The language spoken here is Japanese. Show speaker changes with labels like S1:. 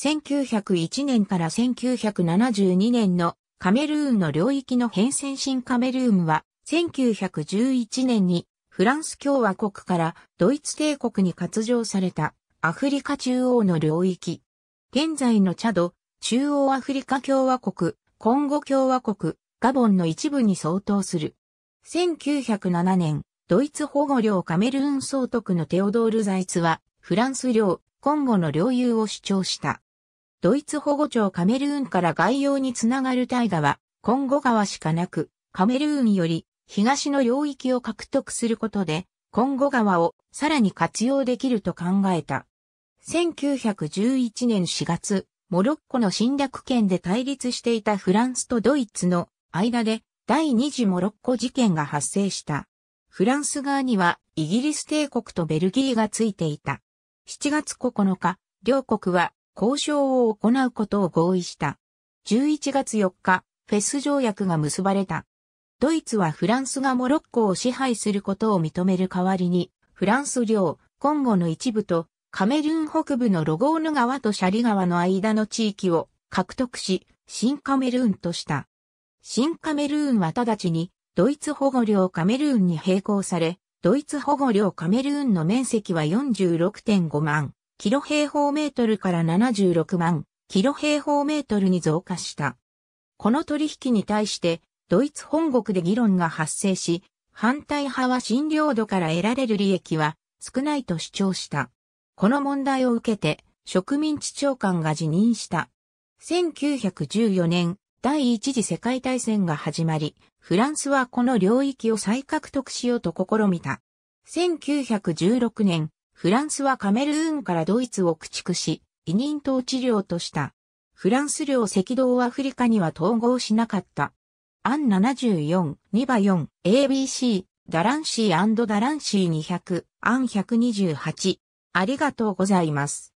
S1: 1901年から1972年のカメルーンの領域の変遷新カメルーンは、1911年にフランス共和国からドイツ帝国に割譲されたアフリカ中央の領域。現在のチャド、中央アフリカ共和国、コンゴ共和国、ガボンの一部に相当する。1907年、ドイツ保護領カメルーン総督のテオドール・ザイツは、フランス領、コンゴの領有を主張した。ドイツ保護庁カメルーンから外洋につながる大河は、コンゴ川しかなく、カメルーンより東の領域を獲得することで、コンゴ川をさらに活用できると考えた。1911年4月、モロッコの侵略権で対立していたフランスとドイツの間で第二次モロッコ事件が発生した。フランス側にはイギリス帝国とベルギーがついていた。7月9日、両国は交渉を行うことを合意した。11月4日、フェス条約が結ばれた。ドイツはフランスがモロッコを支配することを認める代わりに、フランス領、コンゴの一部と、カメルーン北部のロゴーヌ川とシャリ川の間の地域を獲得し、新カメルーンとした。新カメルーンは直ちに、ドイツ保護領カメルーンに並行され、ドイツ保護領カメルーンの面積は46.5万キロ平方メートルから76万キロ平方メートルに増加した。この取引に対して、ドイツ本国で議論が発生し、反対派は診療度から得られる利益は少ないと主張した。この問題を受けて、植民地長官が辞任した。1914年、第一次世界大戦が始まり、フランスはこの領域を再獲得しようと試みた。1916年、フランスはカメルーンからドイツを駆逐し、委任統治領とした。フランス領赤道アフリカには統合しなかった。アン74、2バ4、ABC、ダランシーダランシー200、アン128。ありがとうございます。